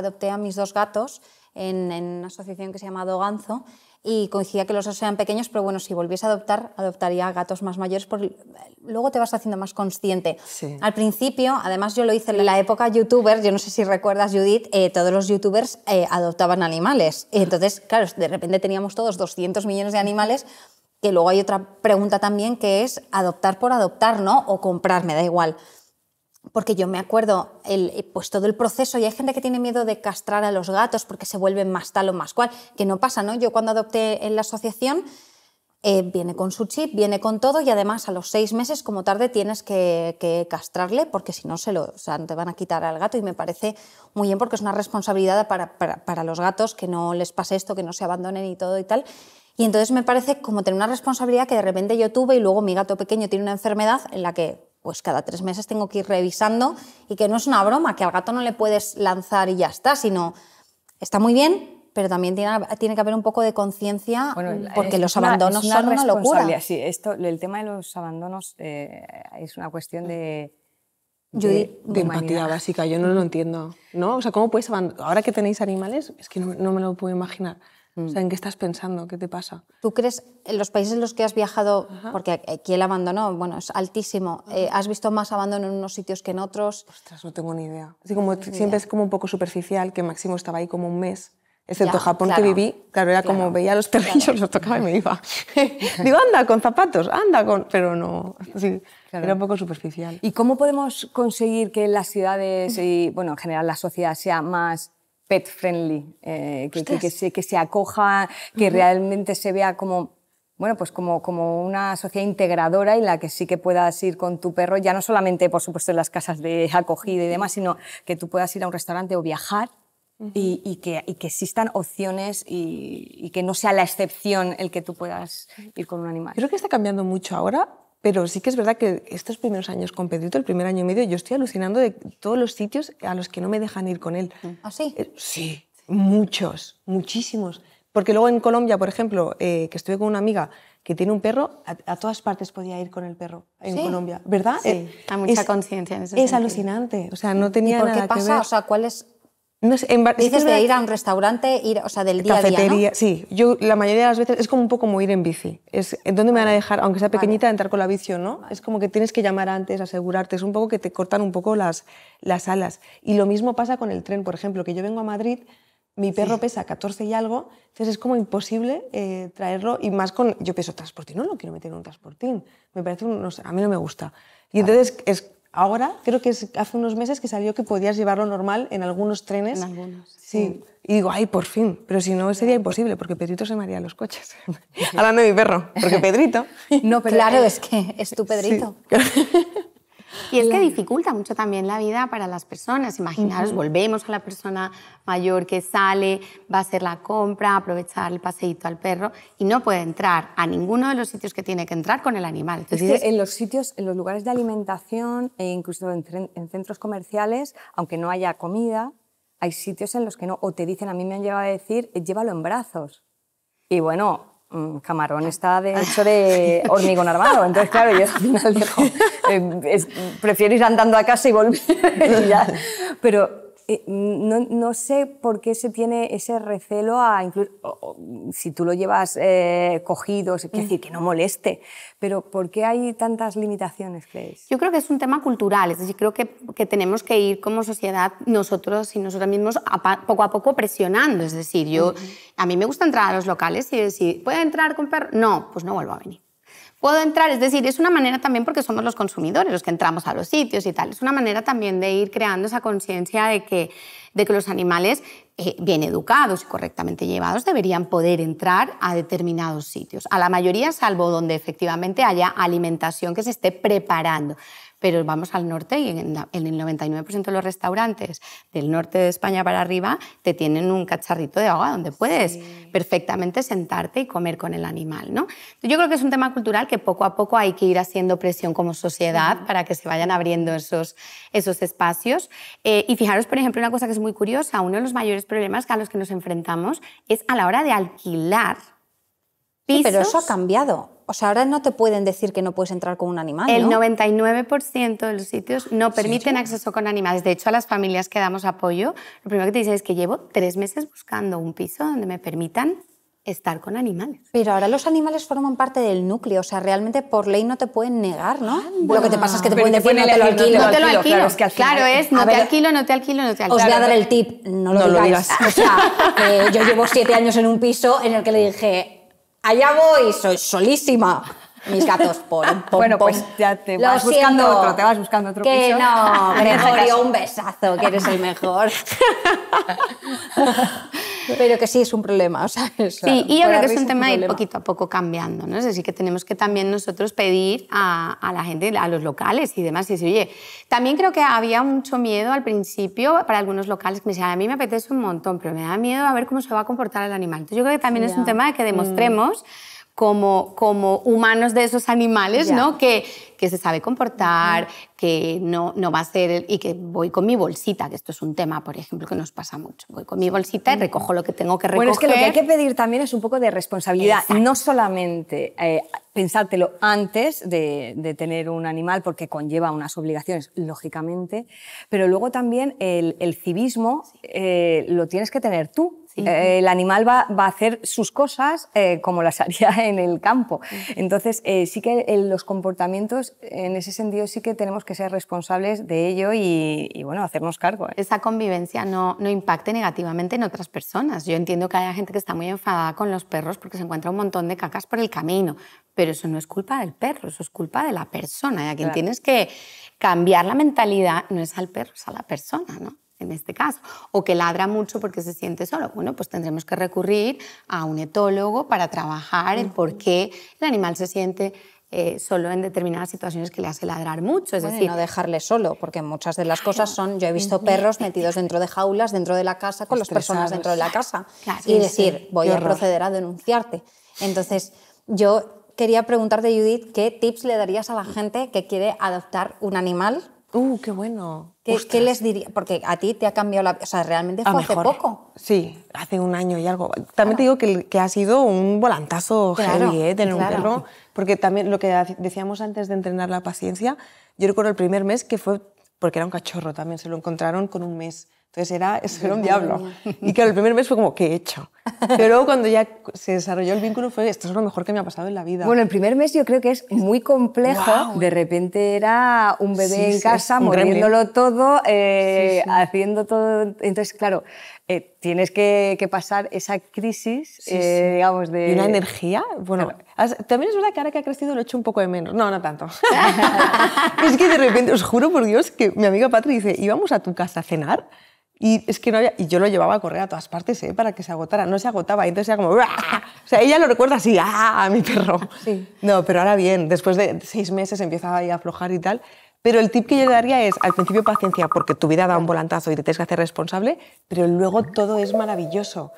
adopté a mis dos gatos en, una asociación que se llama Doganzo y coincidía que los dos sean pequeños, pero bueno, si volviese a adoptar, adoptaría gatos más mayores, porque luego te vas haciendo más consciente. Al principio, además yo lo hice en la época youtuber, yo no sé si recuerdas Judith, eh, todos los youtubers eh, adoptaban animales. Entonces, claro, de repente teníamos todos 200 millones de animales, que luego hay otra pregunta también que es adoptar por adoptar, ¿no? O comprar, me da igual porque yo me acuerdo eh, pues todo el proceso y hay gente que tiene miedo de castrar a los gatos porque se vuelven más tal o más cual, que no pasa, ¿no? Yo cuando adopté en la asociación eh, viene con su chip, viene con todo y además a los seis meses como tarde tienes que, castrarle porque si no se lo, o sea, te van a quitar al gato y me parece muy bien porque es una responsabilidad para los gatos que no les pase esto, que no se abandonen y todo y tal. Y entonces me parece como tener una responsabilidad que de repente yo tuve y luego mi gato pequeño tiene una enfermedad en la que pues cada tres meses tengo que ir revisando y que no es una broma, que al gato no le puedes lanzar y ya está, sino está muy bien, pero también tiene, tiene, que haber un poco de conciencia porque los abandonos son una locura. Sí, esto, el tema de los abandonos eh, es una cuestión de... De, empatía básica, yo no lo entiendo. ¿no? O sea, ¿cómo puedes Ahora que tenéis animales, es que no me lo puedo imaginar. Mm. ¿en qué estás pensando? ¿Qué te pasa? ¿Tú crees, en los países en los que has viajado, porque aquí el abandono, bueno, es altísimo, eh, ¿has visto más abandono en unos sitios que en otros? Ostras, no tengo ni idea. Así como siempre es como un poco superficial, que Máximo estaba ahí como un mes. Excepto Japón que viví, claro, era como veía los perrillos, los tocaba y me iba. Digo, anda, con zapatos, anda, con... pero no, era un poco superficial. ¿Y cómo podemos conseguir que las ciudades y, bueno, en general la sociedad sea más pet friendly, eh, que, se, acoja, que realmente se vea como bueno, pues como, como una sociedad integradora y la que sí que puedas ir con tu perro, ya no solamente, por supuesto, en las casas de acogida y demás, sino que tú puedas ir a un restaurante o viajar y, que, que, existan opciones y, y, que no sea la excepción el que tú puedas ir con un animal. Creo que está cambiando mucho ahora pero sí que es verdad que estos primeros años con Pedrito, el primer año y medio, yo estoy alucinando de todos los sitios a los que no me dejan ir con él. Mm. ¿Ah, sí? Eh, sí, muchos, muchísimos. Porque luego en Colombia, por ejemplo, eh, que estuve con una amiga que tiene un perro, a, todas partes podía ir con el perro en Colombia, ¿verdad? Sí, eh, hay mucha conciencia en ese Es alucinante, o sea, no tenía por qué pasa? O sea, ¿cuál es Dices de ir a un restaurante, ir, o sea, del día a día, Sí, yo la mayoría de las veces es como un poco como ir en bici. Es dónde me van a dejar, aunque sea pequeñita, entrar con la bici o no. Es como que tienes que llamar antes, asegurarte. Es un poco que te cortan un poco las, las alas. Y lo mismo pasa con el tren, por ejemplo, que yo vengo a Madrid, mi perro pesa 14 y algo, entonces es como imposible eh, traerlo. Y más con. Yo peso transportín, no lo quiero meter en un transportín. Me parece un. No sé, a mí no me gusta. Y entonces es Ahora, creo que hace unos meses que salió que podías llevarlo normal en algunos trenes. En algunos. Sí. Y digo, ay, por fin. Pero si no, sería imposible, porque Pedrito se maría los coches. Hablando de mi perro, porque Pedrito. No, pero claro, es que es tu Pedrito. Y es que dificulta mucho también la vida para las personas. Imaginaros, volvemos a la persona mayor que sale, va a hacer la compra, aprovechar el paseíto al perro y no puede entrar a ninguno de los sitios que tiene que entrar con el animal. es que en los sitios, en los lugares de alimentación e incluso en, en centros comerciales, aunque no haya comida, hay sitios en los que no, o te dicen, a mí me han llegado a decir, eh, llévalo en brazos. Y bueno, Mm, camarón ah. está de hecho de hormigón armado. Entonces, claro, yo al final eh, prefiero ir andando a casa y volver. y ya. Pero eh, no, sé por qué se tiene ese recelo a incluso, si tú lo llevas eh, cogido, es decir, mm. que no moleste, pero ¿por qué hay tantas limitaciones, creéis? Yo creo que es un tema cultural, es decir, creo que, que tenemos que ir como sociedad nosotros y nosotros mismos poco a poco presionando, es decir, yo, a mí me gusta entrar a los locales y decir, ¿puedo entrar con perro? No, pues no vuelvo a venir puedo entrar. Es decir, es una manera también porque somos los consumidores los que entramos a los sitios y tal. Es una manera también de ir creando esa conciencia de que, de que los animales eh, bien educados y correctamente llevados deberían poder entrar a determinados sitios. A la mayoría, salvo donde efectivamente haya alimentación que se esté preparando pero vamos al norte y en, el 99% de los restaurantes del norte de España para arriba te tienen un cacharrito de agua donde puedes perfectamente sentarte y comer con el animal. ¿no? Yo creo que es un tema cultural que poco a poco hay que ir haciendo presión como sociedad para que se vayan abriendo esos, esos espacios. Eh, y fijaros, por ejemplo, una cosa que es muy curiosa, uno de los mayores problemas a los que nos enfrentamos es a la hora de alquilar pero eso ha cambiado. O sea, ahora no te pueden decir que no puedes entrar con un animal. El 99% de los sitios no permiten acceso con animales. De hecho, a las familias que damos apoyo, lo primero que te dicen es que llevo tres meses buscando un piso donde me permitan estar con animales. Pero ahora los animales forman parte del núcleo, o sea, realmente por ley no te pueden negar, ¿no? Lo que te pasa es que te pueden decir no te lo alquilo. No te lo alquilo, claro, es, no te alquilo, no te alquilo, no te alquilo. Os voy a dar el tip, no lo digas. O sea, yo llevo siete años en un piso en el que le dije, Allá voy, soy solísima. Mis gatos por Bueno, pues ya te vas buscando otro, te vas buscando otro que no, Gregorio, un besazo, que eres el mejor. Pero que sí es un problema, o sea, Sí, y yo creo que es un tema de ir poquito a poco cambiando, ¿no? Es decir, que tenemos que también nosotros pedir a, a la gente, a los locales y demás, y decir, oye, también creo que había mucho miedo al principio para algunos locales que me decían, a mí me apetece un montón, pero me da miedo a ver cómo se va a comportar el animal. Entonces, yo creo que también es un tema de que mm. demostremos como, humanos de esos animales, ¿no? Que, se sabe comportar, que no, va a ser, y que voy con mi bolsita, que esto es un tema, por ejemplo, que nos pasa mucho. Voy con mi bolsita y recojo lo que tengo que recoger. Bueno, es que lo que hay que pedir también es un poco de responsabilidad, no solamente eh, pensártelo antes de, tener un animal, porque conlleva unas obligaciones, lógicamente, pero luego también el, civismo eh, lo tienes que tener tú. Eh, el animal va, a hacer sus cosas eh, como las haría en el campo. Entonces, eh, sí que los comportamientos, en ese sentido, sí que tenemos que ser responsables de ello y, bueno, hacernos cargo. Esa convivencia no, impacte negativamente en otras personas. Yo entiendo que hay gente que está muy enfadada con los perros porque se encuentra un montón de cacas por el camino, pero eso no es culpa del perro, eso es culpa de la persona. Y a quien tienes que cambiar la mentalidad no es al perro, es a la persona, ¿no? en este caso, o que ladra mucho porque se siente solo. Bueno, pues tendremos que recurrir a un etólogo para trabajar el por qué el animal se siente eh, solo en determinadas situaciones que le hace ladrar mucho. Es decir, no dejarle solo, porque muchas de las cosas son, yo he visto perros metidos dentro de jaulas, dentro de la casa, con las personas dentro de la casa, y decir, voy a proceder a denunciarte. Entonces, yo quería preguntarte, Judith, ¿qué tips le darías a la gente que quiere adoptar un animal ¡Uh, qué bueno! ¿Qué, les diría? Porque a ti te ha cambiado la... O sea, realmente fue hace poco. Sí, hace un año y algo. También te digo que, que, ha sido un volantazo heavy, ¿eh? Tener un perro. Porque también lo que decíamos antes de entrenar la paciencia, yo recuerdo el primer mes que fue... Porque era un cachorro también, se lo encontraron con un mes entonces era, eso era un diablo. Y claro, el primer mes fue como, ¿qué he hecho? Pero luego cuando ya se desarrolló el vínculo fue, esto es lo mejor que me ha pasado en la vida. Bueno, el primer mes yo creo que es muy complejo. De repente era un bebé en casa, moviéndolo todo, eh, haciendo todo. Entonces, claro, eh, tienes que, pasar esa crisis, eh, digamos, de... Y una energía. Bueno, también es verdad que ahora que ha crecido lo echo hecho un poco de menos. No, no tanto. es que de repente, os juro por Dios, que mi amiga Patri dice, íbamos a tu casa a cenar y es que no había, y yo lo llevaba a correr a todas partes, ¿eh? Para que se agotara. No se agotaba, y entonces era como... O sea, ella lo recuerda así, ¡ah! mi perro. Sí. No, pero ahora bien, después de seis meses empezaba a aflojar y tal. Pero el tip que yo le daría es, al principio paciencia, porque tu vida da un volantazo y te tienes que hacer responsable, pero luego todo es maravilloso.